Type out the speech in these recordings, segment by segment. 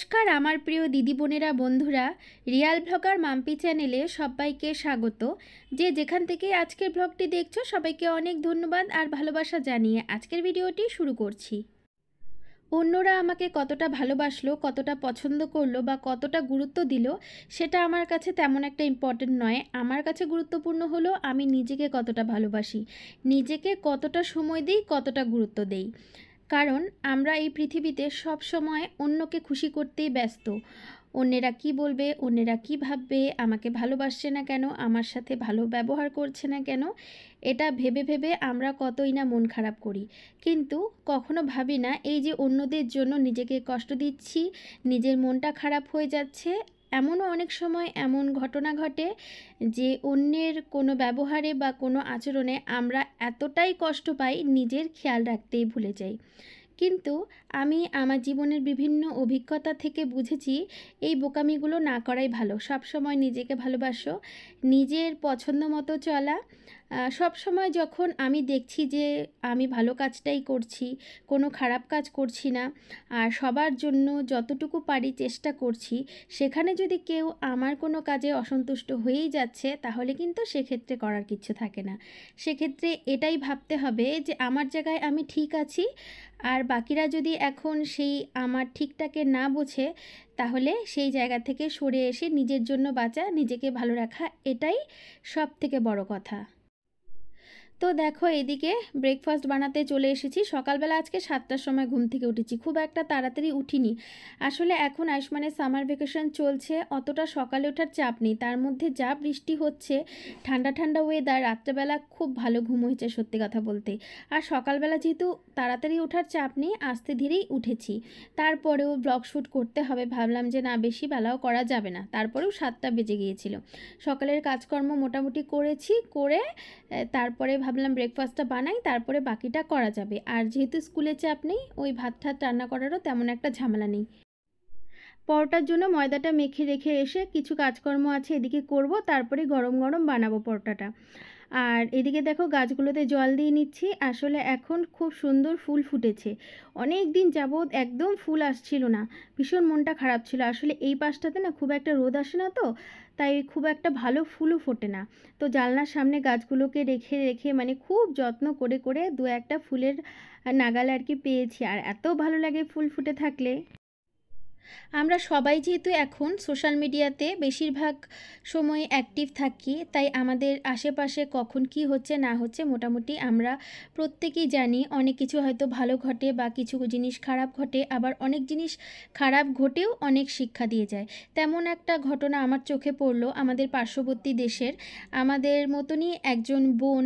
নমস্কার আমার প্রিয় দিদি বোনেরা বন্ধুরা রিয়াল ভ্লগার মাম্পি চ্যানেলে সবাইকে স্বাগত যে যেখান থেকে আজকের ভ্লগটি দেখছো সবাইকে অনেক ধন্যবাদ আর ভালোবাসা জানিয়ে আজকের ভিডিওটি শুরু করছি অন্যরা আমাকে কতটা ভালোবাসলো কতটা পছন্দ করলো বা কতটা গুরুত্ব দিল সেটা আমার কাছে তেমন একটা ইম্পর্টেন্ট নয় আমার কাছে গুরুত্বপূর্ণ হলো আমি নিজেকে কতটা ভালোবাসি নিজেকে কতটা সময় দিই কতটা গুরুত্ব দেই কারণ আমরা এই পৃথিবীতে সব সময় অন্যকে খুশি করতেই ব্যস্ত অন্যেরা কি বলবে অন্যেরা কি ভাববে আমাকে ভালোবাসছে না কেন আমার সাথে ভালো ব্যবহার করছে না কেন এটা ভেবে ভেবে আমরা কতই না মন খারাপ করি কিন্তু কখনো ভাবি না এই যে অন্যদের জন্য নিজেকে কষ্ট দিচ্ছি নিজের মনটা খারাপ হয়ে যাচ্ছে এমনও অনেক সময় এমন ঘটনা ঘটে যে অন্যের কোনো ব্যবহারে বা কোনো আচরণে আমরা এতটাই কষ্ট পাই নিজের খেয়াল রাখতেই ভুলে যাই কিন্তু আমি আমার জীবনের বিভিন্ন অভিজ্ঞতা থেকে বুঝেছি এই বোকামিগুলো না করাই ভালো সব সময় নিজেকে ভালোবাসো নিজের পছন্দ মতো চলা সব সময় যখন আমি দেখছি যে আমি ভালো কাজটাই করছি কোনো খারাপ কাজ করছি না আর সবার জন্য যতটুকু পারি চেষ্টা করছি সেখানে যদি কেউ আমার কোনো কাজে অসন্তুষ্ট হয়েই যাচ্ছে তাহলে কিন্তু সেক্ষেত্রে করার কিছু থাকে না সেক্ষেত্রে এটাই ভাবতে হবে যে আমার জায়গায় আমি ঠিক আছি আর বাকিরা যদি এখন সেই আমার ঠিকটাকে না বোঝে তাহলে সেই জায়গা থেকে সরে এসে নিজের জন্য বাঁচা নিজেকে ভালো রাখা এটাই সব থেকে বড় কথা তো দেখো এদিকে ব্রেকফাস্ট বানাতে চলে এসেছি সকালবেলা আজকে সাতটার সময় ঘুম থেকে উঠেছি খুব একটা তাড়াতাড়ি উঠিনি আসলে এখন আয়ুষ্মানের সামার ভ্যাকেশন চলছে অতটা সকালে ওঠার চাপ নেই তার মধ্যে যা বৃষ্টি হচ্ছে ঠান্ডা ঠান্ডা ওয়েদার রাত্রেবেলা খুব ভালো ঘুম হয়েছে সত্যি কথা বলতে আর সকালবেলা যেহেতু তাড়াতাড়ি ওঠার চাপ নেই আস্তে ধীরেই উঠেছি তারপরেও ব্লগ শ্যুট করতে হবে ভাবলাম যে না বেশি বেলাও করা যাবে না তারপরেও সাতটা বেজে গিয়েছিল সকালের কাজকর্ম মোটামুটি করেছি করে তারপরে ভাবলাম ব্রেকফাস্টটা বানাই তারপরে বাকিটা করা যাবে আর যেহেতু স্কুলে চাপ নেই ওই ভাত ঠাত রান্না করারও তেমন একটা ঝামেলা নেই পরোটার জন্য ময়দাটা মেখে রেখে এসে কিছু কাজকর্ম আছে এদিকে করব তারপরে গরম গরম বানাবো পরোটাটা আর এদিকে দেখো গাছগুলোতে জল দিয়ে নিচ্ছি আসলে এখন খুব সুন্দর ফুল ফুটেছে অনেক দিন যাবৎ একদম ফুল আসছিল না ভীষণ মনটা খারাপ ছিল আসলে এই পাশটাতে না খুব একটা রোদ আসে না তো তাই খুব একটা ভালো ফুলও ফোটে না তো জালনার সামনে গাছগুলোকে রেখে রেখে মানে খুব যত্ন করে করে দু একটা ফুলের নাগাল আর কি পেয়েছি আর এত ভালো লাগে ফুল ফুটে থাকলে আমরা সবাই যেহেতু এখন সোশ্যাল মিডিয়াতে বেশিরভাগ সময় অ্যাক্টিভ থাকি তাই আমাদের আশেপাশে কখন কি হচ্ছে না হচ্ছে মোটামুটি আমরা প্রত্যেকেই জানি অনেক কিছু হয়তো ভালো ঘটে বা কিছু জিনিস খারাপ ঘটে আবার অনেক জিনিস খারাপ ঘটেও অনেক শিক্ষা দিয়ে যায় তেমন একটা ঘটনা আমার চোখে পড়ল আমাদের পার্শ্ববর্তী দেশের আমাদের মতনই একজন বোন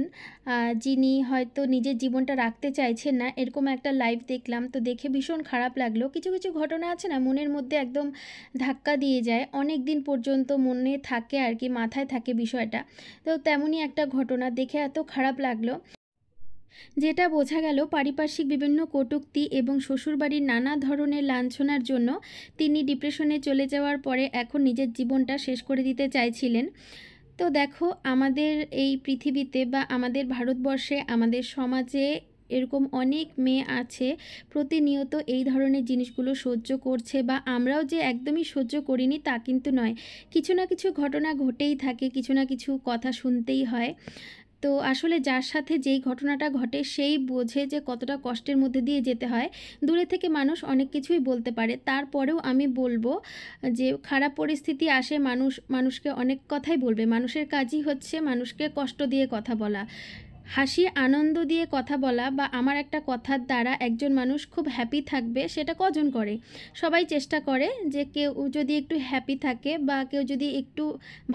যিনি হয়তো নিজের জীবনটা রাখতে চাইছেন না এরকম একটা লাইভ দেখলাম তো দেখে ভীষণ খারাপ লাগলো কিছু কিছু ঘটনা আছে না মনের মধ্যে একদম ধাক্কা দিয়ে যায় অনেক দিন পর্যন্ত মনে থাকে আর কি মাথায় থাকে বিষয়টা তো তেমনই একটা ঘটনা দেখে এত খারাপ লাগলো যেটা বোঝা গেল পারিপার্শ্বিক বিভিন্ন কটুক্তি এবং শ্বশুরবাড়ির নানা ধরনের লাঞ্ছনার জন্য তিনি ডিপ্রেশনে চলে যাওয়ার পরে এখন নিজের জীবনটা শেষ করে দিতে চাইছিলেন তো দেখো আমাদের এই পৃথিবীতে বা আমাদের ভারতবর্ষে আমাদের সমাজে এরকম অনেক মেয়ে আছে প্রতিনিয়ত এই ধরনের জিনিসগুলো সহ্য করছে বা আমরাও যে একদমই সহ্য করিনি তা কিন্তু নয় কিছু না কিছু ঘটনা ঘটেই থাকে কিছু না কিছু কথা শুনতেই হয় তো আসলে যার সাথে যেই ঘটনাটা ঘটে সেই বোঝে যে কতটা কষ্টের মধ্যে দিয়ে যেতে হয় দূরে থেকে মানুষ অনেক কিছুই বলতে পারে তারপরেও আমি বলবো যে খারাপ পরিস্থিতি আসে মানুষ মানুষকে অনেক কথাই বলবে মানুষের কাজই হচ্ছে মানুষকে কষ্ট দিয়ে কথা বলা হাসি আনন্দ দিয়ে কথা বলা বা আমার একটা কথার দ্বারা একজন মানুষ খুব হ্যাপি থাকবে সেটা কজন করে সবাই চেষ্টা করে যে কেউ যদি একটু হ্যাপি থাকে বা কেউ যদি একটু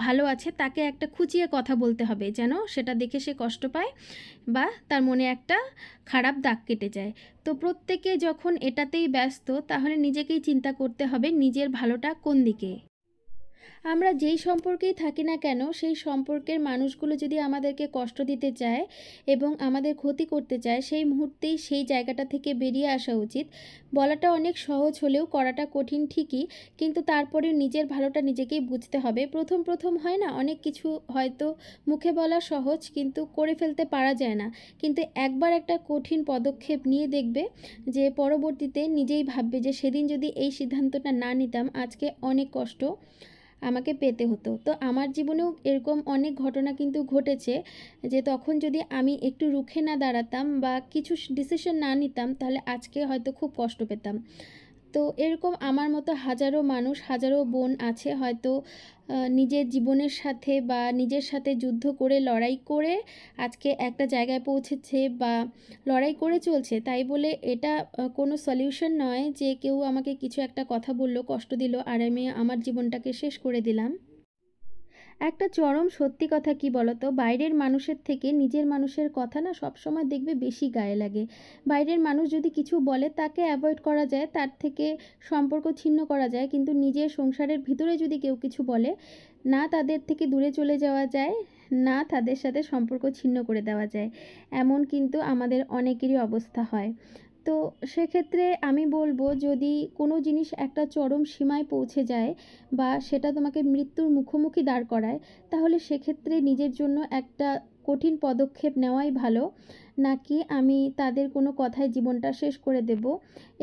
ভালো আছে তাকে একটা খুঁচিয়ে কথা বলতে হবে যেন সেটা দেখে সে কষ্ট পায় বা তার মনে একটা খারাপ দাগ কেটে যায় তো প্রত্যেকে যখন এটাতেই ব্যস্ত তাহলে নিজেকেই চিন্তা করতে হবে নিজের ভালোটা কোন দিকে আমরা যেই সম্পর্কেই থাকি না কেন সেই সম্পর্কের মানুষগুলো যদি আমাদেরকে কষ্ট দিতে চায় এবং আমাদের ক্ষতি করতে চায় সেই মুহূর্তেই সেই জায়গাটা থেকে বেরিয়ে আসা উচিত বলাটা অনেক সহজ হলেও করাটা কঠিন ঠিকই কিন্তু তারপরে নিজের ভালোটা নিজেকেই বুঝতে হবে প্রথম প্রথম হয় না অনেক কিছু হয়তো মুখে বলা সহজ কিন্তু করে ফেলতে পারা যায় না কিন্তু একবার একটা কঠিন পদক্ষেপ নিয়ে দেখবে যে পরবর্তীতে নিজেই ভাববে যে সেদিন যদি এই সিদ্ধান্তটা না নিতাম আজকে অনেক কষ্ট আমাকে পেতে হতো তো আমার জীবনেও এরকম অনেক ঘটনা কিন্তু ঘটেছে যে তখন যদি আমি একটু রুখে না দাঁড়াতাম বা কিছু ডিসিশন না নিতাম তাহলে আজকে হয়তো খুব কষ্ট পেতাম তো এরকম আমার মতো হাজারো মানুষ হাজারো বোন আছে হয়তো নিজের জীবনের সাথে বা নিজের সাথে যুদ্ধ করে লড়াই করে আজকে একটা জায়গায় পৌঁছেছে বা লড়াই করে চলছে তাই বলে এটা কোনো সলিউশন নয় যে কেউ আমাকে কিছু একটা কথা বলল কষ্ট দিল আর আমি আমার জীবনটাকে শেষ করে দিলাম একটা চরম সত্যি কথা কি বলতো বাইরের মানুষের থেকে নিজের মানুষের কথা না সবসময় দেখবে বেশি গায়ে লাগে বাইরের মানুষ যদি কিছু বলে তাকে অ্যাভয়েড করা যায় তার থেকে সম্পর্ক ছিন্ন করা যায় কিন্তু নিজের সংসারের ভিতরে যদি কেউ কিছু বলে না তাদের থেকে দূরে চলে যাওয়া যায় না তাদের সাথে সম্পর্ক ছিন্ন করে দেওয়া যায় এমন কিন্তু আমাদের অনেকেরই অবস্থা হয় তো সেক্ষেত্রে আমি বলবো যদি কোনো জিনিস একটা চরম সীমায় পৌঁছে যায় বা সেটা তোমাকে মৃত্যুর মুখোমুখি দাঁড় করায় তাহলে সেক্ষেত্রে নিজের জন্য একটা কঠিন পদক্ষেপ নেওয়াই ভালো নাকি আমি তাদের কোনো কথায় জীবনটা শেষ করে দেব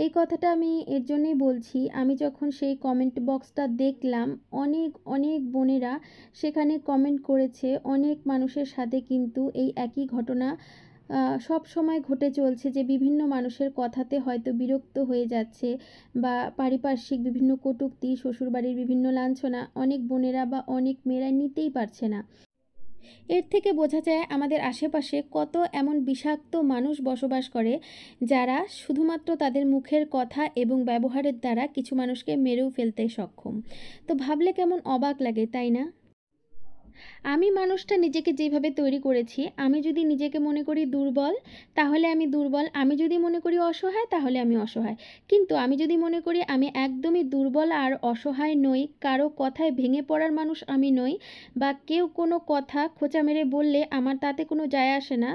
এই কথাটা আমি এর জন্যই বলছি আমি যখন সেই কমেন্ট বক্সটা দেখলাম অনেক অনেক বোনেরা সেখানে কমেন্ট করেছে অনেক মানুষের সাথে কিন্তু এই একই ঘটনা সব সময় ঘটে চলছে যে বিভিন্ন মানুষের কথাতে হয়তো বিরক্ত হয়ে যাচ্ছে বা পারিপার্শ্বিক বিভিন্ন কটুক্তি শ্বশুরবাড়ির বিভিন্ন লাঞ্ছনা অনেক বোনেরা বা অনেক মেয়েরা নিতেই পারছে না এর থেকে বোঝা যায় আমাদের আশেপাশে কত এমন বিষাক্ত মানুষ বসবাস করে যারা শুধুমাত্র তাদের মুখের কথা এবং ব্যবহারের দ্বারা কিছু মানুষকে মেরেও ফেলতে সক্ষম তো ভাবলে কেমন অবাক লাগে তাই না আমি মানুষটা নিজেকে যেভাবে তৈরি করেছি আমি যদি নিজেকে মনে করি দুর্বল তাহলে আমি দুর্বল আমি যদি মনে করি অসহায় তাহলে আমি অসহায় কিন্তু আমি যদি মনে করি আমি একদমই দুর্বল আর অসহায় নই কারো কথায় ভেঙে পড়ার মানুষ আমি নই বা কেউ কোনো কথা খোঁচা মেরে বললে আমার তাতে কোনো যায় আসে না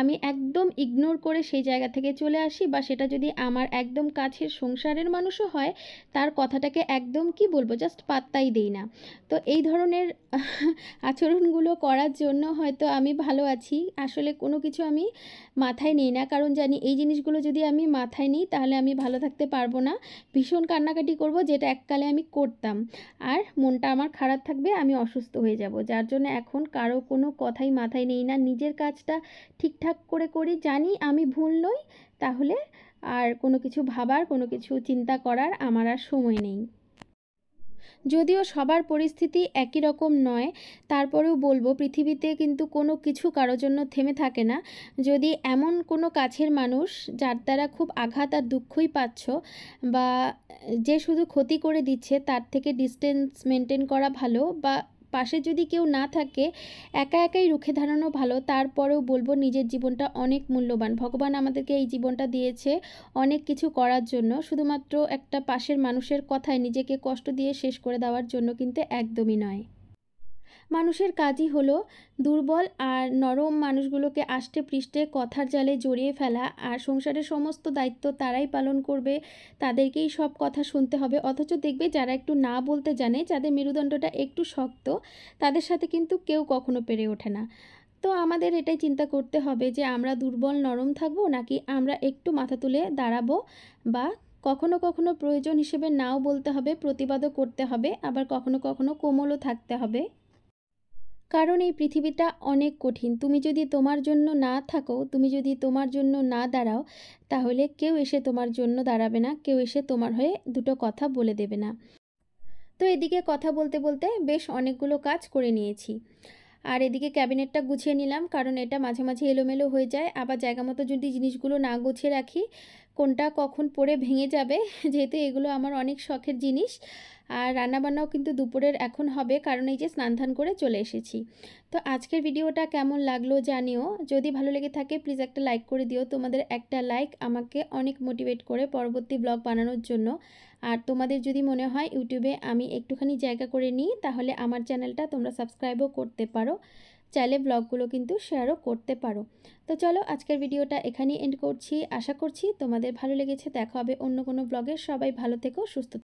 আমি একদম ইগনোর করে সেই জায়গা থেকে চলে আসি বা সেটা যদি আমার একদম কাছের সংসারের মানুষও হয় তার কথাটাকে একদম কি বলবো জাস্ট পাত্তাই দেই না তো এই ধরনের আচরণগুলো করার জন্য হয়তো আমি ভালো আছি আসলে কোনো কিছু আমি মাথায় নিই না কারণ জানি এই জিনিসগুলো যদি আমি মাথায় নিই তাহলে আমি ভালো থাকতে পারবো না ভীষণ কান্নাকাটি করব যেটা এককালে আমি করতাম আর মনটা আমার খারাপ থাকবে আমি অসুস্থ হয়ে যাব যার জন্য এখন কারো কোনো কথাই মাথায় নেই না নিজের কাজটা ঠিকঠাক করে করি জানি আমি ভুল নই তাহলে আর কোনো কিছু ভাবার কোনো কিছু চিন্তা করার আমার আর সময় নেই যদিও সবার পরিস্থিতি একই রকম নয় তারপরেও বলবো পৃথিবীতে কিন্তু কোনো কিছু কারোর জন্য থেমে থাকে না যদি এমন কোনো কাছের মানুষ যার দ্বারা খুব আঘাত আর দুঃখই পাচ্ছ বা যে শুধু ক্ষতি করে দিচ্ছে তার থেকে ডিস্টেন্স মেনটেন করা ভালো বা পাশে যদি কেউ না থাকে একা একাই রুখে দাঁড়ানো ভালো তারপরেও বলবো নিজের জীবনটা অনেক মূল্যবান ভগবান আমাদেরকে এই জীবনটা দিয়েছে অনেক কিছু করার জন্য শুধুমাত্র একটা পাশের মানুষের কথায় নিজেকে কষ্ট দিয়ে শেষ করে দেওয়ার জন্য কিন্তু একদমই নয় মানুষের কাজই হলো দুর্বল আর নরম মানুষগুলোকে আষ্টে পৃষ্ঠে কথার জালে জড়িয়ে ফেলা আর সংসারের সমস্ত দায়িত্ব তারাই পালন করবে তাদেরকেই সব কথা শুনতে হবে অথচ দেখবে যারা একটু না বলতে জানে যাদের মেরুদণ্ডটা একটু শক্ত তাদের সাথে কিন্তু কেউ কখনো পেরে ওঠে না তো আমাদের এটাই চিন্তা করতে হবে যে আমরা দুর্বল নরম থাকবো নাকি আমরা একটু মাথা তুলে দাঁড়াবো বা কখনো কখনো প্রয়োজন হিসেবে নাও বলতে হবে প্রতিবাদও করতে হবে আবার কখনো কখনো কোমলও থাকতে হবে কারণ এই পৃথিবীটা অনেক কঠিন তুমি যদি তোমার জন্য না থাকো তুমি যদি তোমার জন্য না দাঁড়াও তাহলে কেউ এসে তোমার জন্য দাঁড়াবে না কেউ এসে তোমার হয়ে দুটো কথা বলে দেবে না তো এদিকে কথা বলতে বলতে বেশ অনেকগুলো কাজ করে নিয়েছি আর এদিকে ক্যাবিনেটটা গুছিয়ে নিলাম কারণ এটা মাঝে মাঝে এলোমেলো হয়ে যায় আবার জায়গা মতো যদি জিনিসগুলো না গুছিয়ে রাখি কোনটা কখন পড়ে ভেঙে যাবে যেহেতু এগুলো আমার অনেক শখের জিনিস আর রান্নাবান্নাও কিন্তু দুপুরের এখন হবে কারণ এই যে স্নান করে চলে এসেছি তো আজকের ভিডিওটা কেমন লাগলো জানিও যদি ভালো লেগে থাকে প্লিজ একটা লাইক করে দিও তোমাদের একটা লাইক আমাকে অনেক মোটিভেট করে পরবর্তী ব্লগ বানানোর জন্য আর তোমাদের যদি মনে হয় ইউটিউবে আমি একটুখানি জায়গা করে নিই তাহলে আমার চ্যানেলটা তোমরা সাবস্ক্রাইবও করতে পারো চাইলে ব্লগগুলো কিন্তু শেয়ারও করতে পারো তো চলো আজকের ভিডিওটা এখানেই এন্ড করছি আশা করছি তোমাদের ভালো লেগেছে দেখা হবে অন্য কোনো ব্লগে সবাই ভালো থেকো সুস্থ